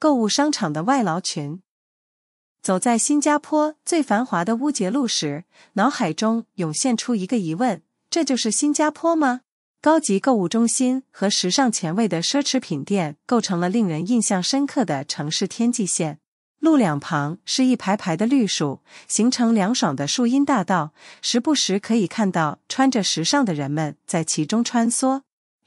购物商场的外劳群，走在新加坡最繁华的乌节路时，脑海中涌现出一个疑问：这就是新加坡吗？高级购物中心和时尚前卫的奢侈品店构成了令人印象深刻的城市天际线。路两旁是一排排的绿树，形成凉爽的树荫大道，时不时可以看到穿着时尚的人们在其中穿梭。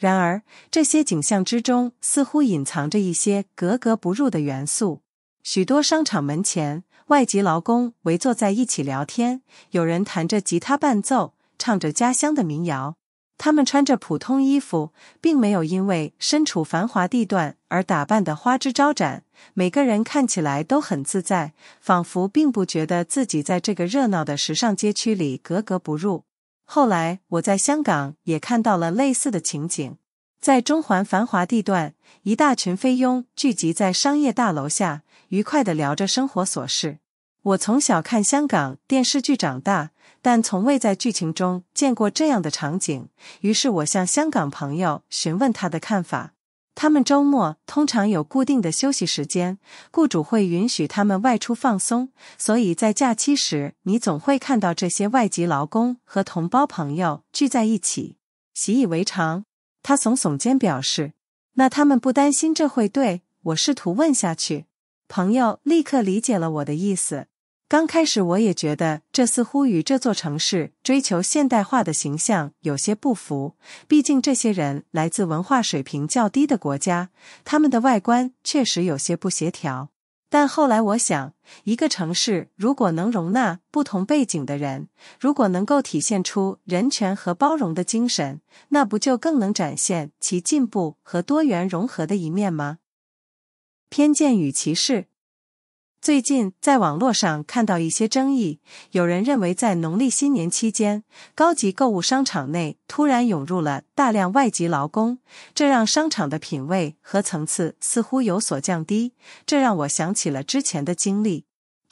然而，这些景象之中似乎隐藏着一些格格不入的元素。许多商场门前，外籍劳工围坐在一起聊天，有人弹着吉他伴奏，唱着家乡的民谣。他们穿着普通衣服，并没有因为身处繁华地段而打扮得花枝招展。每个人看起来都很自在，仿佛并不觉得自己在这个热闹的时尚街区里格格不入。后来我在香港也看到了类似的情景，在中环繁华地段，一大群菲佣聚集在商业大楼下，愉快的聊着生活琐事。我从小看香港电视剧长大，但从未在剧情中见过这样的场景。于是我向香港朋友询问他的看法。他们周末通常有固定的休息时间，雇主会允许他们外出放松。所以在假期时，你总会看到这些外籍劳工和同胞朋友聚在一起，习以为常。他耸耸肩表示：“那他们不担心这会对我？”试图问下去，朋友立刻理解了我的意思。刚开始我也觉得这似乎与这座城市追求现代化的形象有些不符。毕竟这些人来自文化水平较低的国家，他们的外观确实有些不协调。但后来我想，一个城市如果能容纳不同背景的人，如果能够体现出人权和包容的精神，那不就更能展现其进步和多元融合的一面吗？偏见与歧视。最近在网络上看到一些争议，有人认为在农历新年期间，高级购物商场内突然涌入了大量外籍劳工，这让商场的品味和层次似乎有所降低。这让我想起了之前的经历。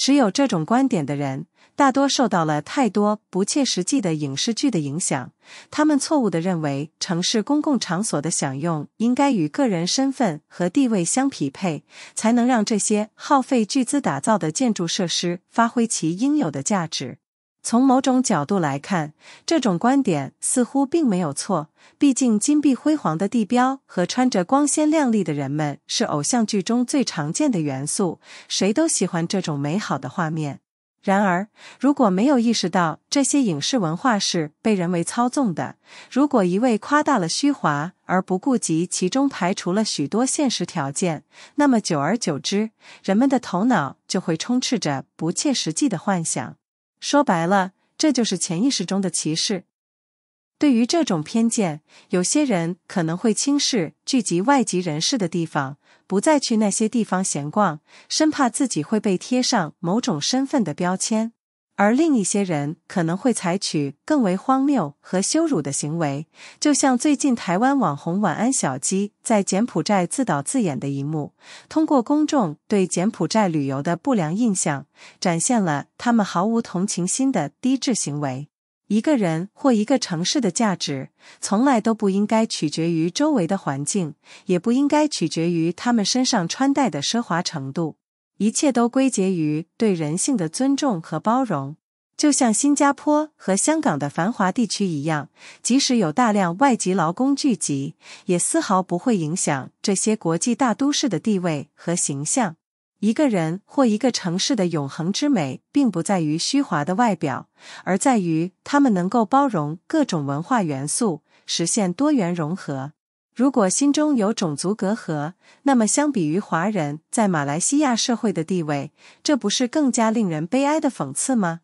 持有这种观点的人，大多受到了太多不切实际的影视剧的影响。他们错误地认为，城市公共场所的享用应该与个人身份和地位相匹配，才能让这些耗费巨资打造的建筑设施发挥其应有的价值。从某种角度来看，这种观点似乎并没有错。毕竟，金碧辉煌的地标和穿着光鲜亮丽的人们是偶像剧中最常见的元素，谁都喜欢这种美好的画面。然而，如果没有意识到这些影视文化是被人为操纵的，如果一味夸大了虚华而不顾及其中排除了许多现实条件，那么久而久之，人们的头脑就会充斥着不切实际的幻想。说白了，这就是潜意识中的歧视。对于这种偏见，有些人可能会轻视聚集外籍人士的地方，不再去那些地方闲逛，生怕自己会被贴上某种身份的标签。而另一些人可能会采取更为荒谬和羞辱的行为，就像最近台湾网红晚安小鸡在柬埔寨自导自演的一幕，通过公众对柬埔寨旅游的不良印象，展现了他们毫无同情心的低质行为。一个人或一个城市的价值，从来都不应该取决于周围的环境，也不应该取决于他们身上穿戴的奢华程度。一切都归结于对人性的尊重和包容，就像新加坡和香港的繁华地区一样，即使有大量外籍劳工聚集，也丝毫不会影响这些国际大都市的地位和形象。一个人或一个城市的永恒之美，并不在于虚华的外表，而在于他们能够包容各种文化元素，实现多元融合。如果心中有种族隔阂，那么相比于华人在马来西亚社会的地位，这不是更加令人悲哀的讽刺吗？